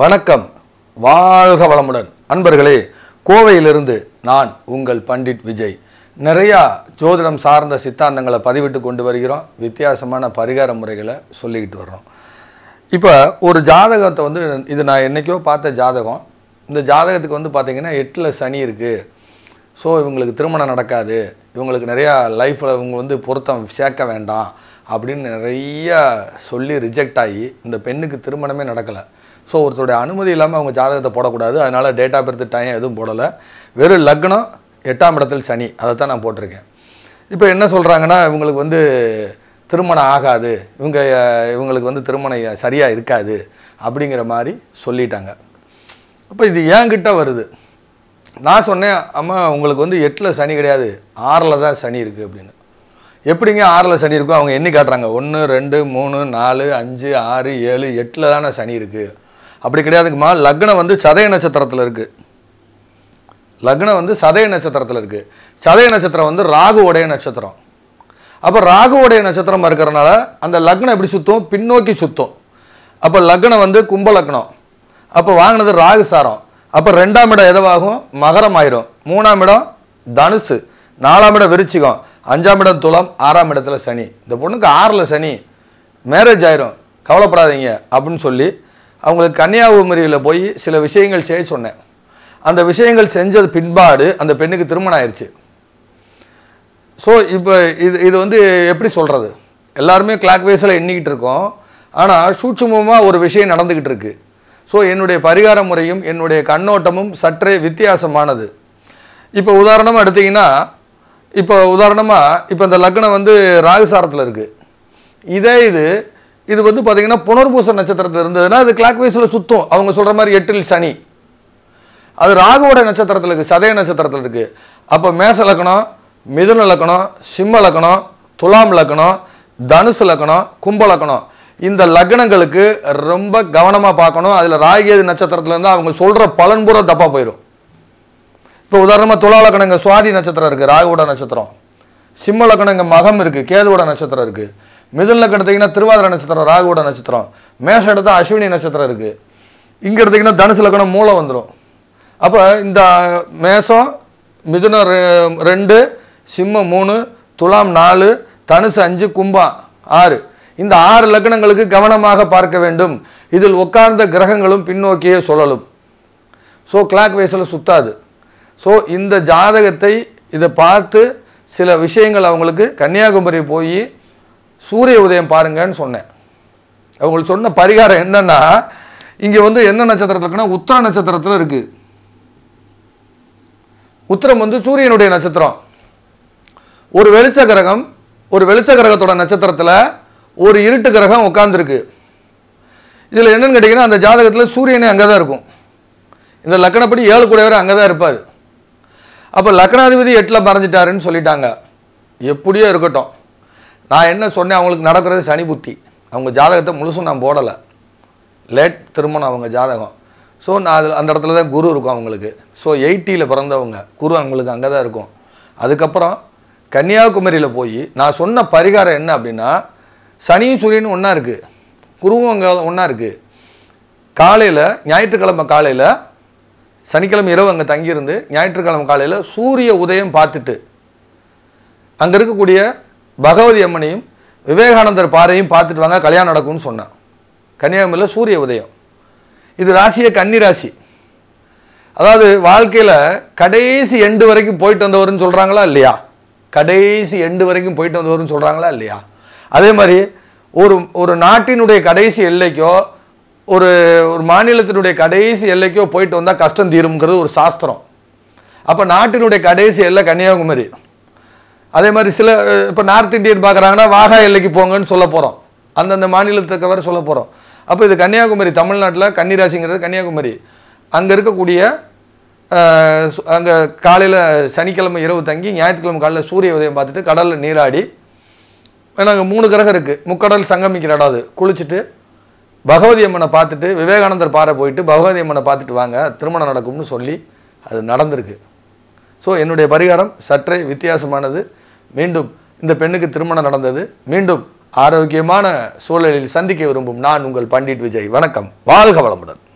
வணக்கம் வாழ்க வளமுடன் அன்பர்களே கோவையிலிருந்து நான் உங்கள் பண்டிட் விஜய் நிறையா ஜோதிடம் சார்ந்த சித்தாந்தங்களை பதிவிட்டு கொண்டு வருகிறோம் வித்தியாசமான பரிகார முறைகளை சொல்லிக்கிட்டு வர்றோம் இப்போ ஒரு ஜாதகத்தை வந்து இது நான் என்றைக்கோ பார்த்த ஜாதகம் இந்த ஜாதகத்துக்கு வந்து பார்த்திங்கன்னா எட்டில் சனி இருக்குது ஸோ இவங்களுக்கு திருமணம் நடக்காது இவங்களுக்கு நிறையா லைஃப்பில் இவங்க வந்து பொருத்தம் சேர்க்க வேண்டாம் அப்படின்னு நிறைய சொல்லி ரிஜெக்ட் ஆகி இந்த பெண்ணுக்கு திருமணமே நடக்கலை ஸோ ஒருத்தருடைய அனுமதி இல்லாமல் அவங்க ஜாதகத்தை போடக்கூடாது அதனால் டேட் ஆஃப் பர்த் டைம் எதுவும் போடலை வெறும் லக்னம் எட்டாம் இடத்தில் சனி அதை தான் நான் போட்டிருக்கேன் இப்போ என்ன சொல்கிறாங்கன்னா இவங்களுக்கு வந்து திருமணம் ஆகாது இவங்க இவங்களுக்கு வந்து திருமணம் சரியாக இருக்காது அப்படிங்கிற மாதிரி சொல்லிட்டாங்க அப்போ இது ஏங்கிட்ட வருது நான் சொன்னேன் அம்மா உங்களுக்கு வந்து எட்டில் சனி கிடையாது ஆறில் தான் சனி இருக்குது அப்படின்னு எப்படிங்க ஆறில் சனி இருக்கும் அவங்க எண்ணி காட்டுறாங்க ஒன்று ரெண்டு மூணு நாலு அஞ்சு ஆறு ஏழு எட்டில் தானே சனி இருக்குது அப்படி கிடையாதுங்கம்மா லக்னம் வந்து சதய நட்சத்திரத்தில் இருக்குது லக்னம் வந்து சதய நட்சத்திரத்தில் இருக்குது சதய நட்சத்திரம் வந்து ராகு உடைய நட்சத்திரம் அப்போ ராகு உடைய நட்சத்திரமாக இருக்கிறனால அந்த லக்னம் எப்படி சுற்றும் பின்னோக்கி சுற்றும் அப்போ லக்னம் வந்து கும்ப லக்னம் அப்போ வாங்கினது ராகு சாரம் அப்போ ரெண்டாம் இடம் எதவாகும் மகரம் ஆயிரும் மூணாம் இடம் தனுசு நாலாம் இடம் விருச்சிகம் அஞ்சாம் இடம் துலாம் ஆறாம் இடத்துல சனி இந்த பொண்ணுக்கு ஆறில் சனி மேரேஜ் ஆயிரும் கவலைப்படாதீங்க அப்படின்னு சொல்லி அவங்களுக்கு கன்னியாகுமரியில் போய் சில விஷயங்கள் செய்ய சொன்னேன் அந்த விஷயங்கள் செஞ்சது பின்பாடு அந்த பெண்ணுக்கு திருமணம் ஆயிடுச்சு ஸோ இப்போ இது இது வந்து எப்படி சொல்கிறது எல்லாருமே கிளாக் வைஸில் எண்ணிக்கிட்டு இருக்கோம் ஆனால் சூட்சுமமாக ஒரு விஷயம் நடந்துக்கிட்டு இருக்குது ஸோ என்னுடைய பரிகார முறையும் என்னுடைய கண்ணோட்டமும் சற்றே வித்தியாசமானது இப்போ உதாரணமாக எடுத்திங்கன்னா இப்போ உதாரணமாக இப்போ இந்த லக்னம் வந்து ராகுசாரத்தில் இருக்குது இதே இது இது வந்து பார்த்திங்கன்னா புனர்பூச நட்சத்திரத்தில் இருந்ததுன்னா அது கிளாக் வைஸில் சுத்தம் அவங்க சொல்கிற மாதிரி எட்டில் சனி அது ராகுவோட நட்சத்திரத்தில் இருக்குது சதய நட்சத்திரத்தில் இருக்குது அப்போ மேச லக்கணம் மிதுன லக்கணம் சிம்ம லக்கணம் துலாம் லக்கணம் தனுசு லக்கணம் கும்ப லக்கணம் இந்த லக்னங்களுக்கு ரொம்ப கவனமாக பார்க்கணும் அதில் ராகேது நட்சத்திரத்துலேருந்து அவங்க சொல்கிற பலன் பூரா தப்பாக போயிடும் இப்போ உதாரணமாக துலா லக்கணங்க சுவாதி நட்சத்திரம் இருக்குது ராகுவோட நட்சத்திரம் சிம்ம லக்கணங்க மகம் இருக்குது கேதுவோட நட்சத்திரம் இருக்குது மிதுனில் எடுத்திங்கன்னா திருவாதிர நட்சத்திரம் ராகுவோட நட்சத்திரம் மேஷம் எடுத்தால் அஸ்வினி நட்சத்திரம் இருக்குது இங்கே எடுத்திங்கன்னா தனுசு லக்கணம் மூளை வந்துடும் அப்போ இந்த மேஷம் மிதுனம் ரெண்டு சிம்மம் மூணு துலாம் நாலு தனுசு அஞ்சு கும்பம் ஆறு இந்த ஆறு லக்கணங்களுக்கு கவனமாக பார்க்க வேண்டும் இதில் உட்கார்ந்த கிரகங்களும் பின்னோக்கியே சொல்லலும் ஸோ கிளாக் வயசில் சுத்தாது ஸோ இந்த ஜாதகத்தை இதை பார்த்து சில விஷயங்கள் அவங்களுக்கு கன்னியாகுமரி போய் சூரிய உதயம் பாருங்கன்னு சொன்னேன் அவங்களுக்கு சொன்ன பரிகாரம் என்னென்னா இங்கே வந்து என்ன நட்சத்திரத்தில் இருக்குன்னா உத்திர நட்சத்திரத்தில் இருக்குது உத்திரம் வந்து சூரியனுடைய நட்சத்திரம் ஒரு வெளிச்ச கிரகம் ஒரு வெளிச்ச கிரகத்தோட நட்சத்திரத்தில் ஒரு இருட்டு கிரகம் உட்காந்துருக்கு இதில் என்னென்னு கேட்டிங்கன்னா அந்த ஜாதகத்தில் சூரியனே அங்கே தான் இருக்கும் இந்த லக்கணப்படி ஏழு கூடையவர் அங்கே தான் இருப்பார் அப்போ லக்னாதிபதி எட்டில் மறைஞ்சிட்டாருன்னு சொல்லிட்டாங்க எப்படியோ இருக்கட்டும் நான் என்ன சொன்னேன் அவங்களுக்கு நடக்கிறது சனி புத்தி அவங்க ஜாதகத்தை முழுசும் நான் போடலை லேட் திருமணம் அவங்க ஜாதகம் ஸோ நான் அந்த இடத்துல தான் குரு இருக்கும் அவங்களுக்கு ஸோ எயிட்டியில் பிறந்தவங்க குரு அவங்களுக்கு அங்கே தான் இருக்கும் அதுக்கப்புறம் கன்னியாகுமரியில் போய் நான் சொன்ன பரிகாரம் என்ன அப்படின்னா சனியும் சூரியனும் ஒன்றா இருக்குது குருவும் அங்கே ஒன்றா இருக்குது காலையில் ஞாயிற்றுக்கிழமை காலையில் சனிக்கிழமை இரவு அங்கே தங்கியிருந்து ஞாயிற்றுக்கிழமை காலையில் சூரிய உதயம் பார்த்துட்டு அங்கே இருக்கக்கூடிய பகவதி அம்மனையும் விவேகானந்தர் பாறையும் பார்த்துட்டு வாங்க கல்யாணம் நடக்கும்னு சொன்னான் கன்னியாகுமரியில் சூரிய உதயம் இது ராசியை கன்னி ராசி அதாவது வாழ்க்கையில் கடைசி எண்டு வரைக்கும் போயிட்டு வந்தவர்னு சொல்கிறாங்களா இல்லையா கடைசி எண்டு வரைக்கும் போயிட்டு வந்தவர்னு சொல்கிறாங்களா இல்லையா அதே மாதிரி ஒரு ஒரு நாட்டினுடைய கடைசி எல்லைக்கோ ஒரு ஒரு மாநிலத்தினுடைய கடைசி எல்லைக்கோ போயிட்டு வந்தால் கஷ்டம் தீரும்ங்கிறது ஒரு சாஸ்திரம் அப்போ நாட்டினுடைய கடைசி எல்லை கன்னியாகுமரி அதே மாதிரி சில இப்போ நார்த் இந்தியன் பார்க்குறாங்கன்னா வாகா எல்லைக்கு போங்கன்னு சொல்ல போகிறோம் அந்தந்த மாநிலத்துக்கு வர சொல்ல போகிறோம் அப்போ இது கன்னியாகுமரி தமிழ்நாட்டில் கன்னிராசிங்கிறது கன்னியாகுமரி அங்கே இருக்கக்கூடிய அங்கே காலையில் சனிக்கிழமை இரவு தங்கி ஞாயிற்றுக்கிழமை காலையில் சூரிய உதயம் பார்த்துட்டு கடலில் நீராடி நாங்கள் மூணு கிரகம் இருக்குது முக்கடல் சங்கமிக்கிற இடம் அது குளிச்சுட்டு பகவதி அம்மனை பார்த்துட்டு விவேகானந்தர் பாறை போயிட்டு பகவதி அம்மனை பார்த்துட்டு வாங்க திருமணம் நடக்கும்னு சொல்லி அது நடந்திருக்கு ஸோ என்னுடைய பரிகாரம் சற்றே வித்தியாசமானது மீண்டும் இந்த பெண்ணுக்கு திருமணம் நடந்தது மீண்டும் ஆரோக்கியமான சூழலில் சந்திக்க விரும்பும் நான் உங்கள் பண்டிட் விஜய் வணக்கம் வாழ்க வளமுடன்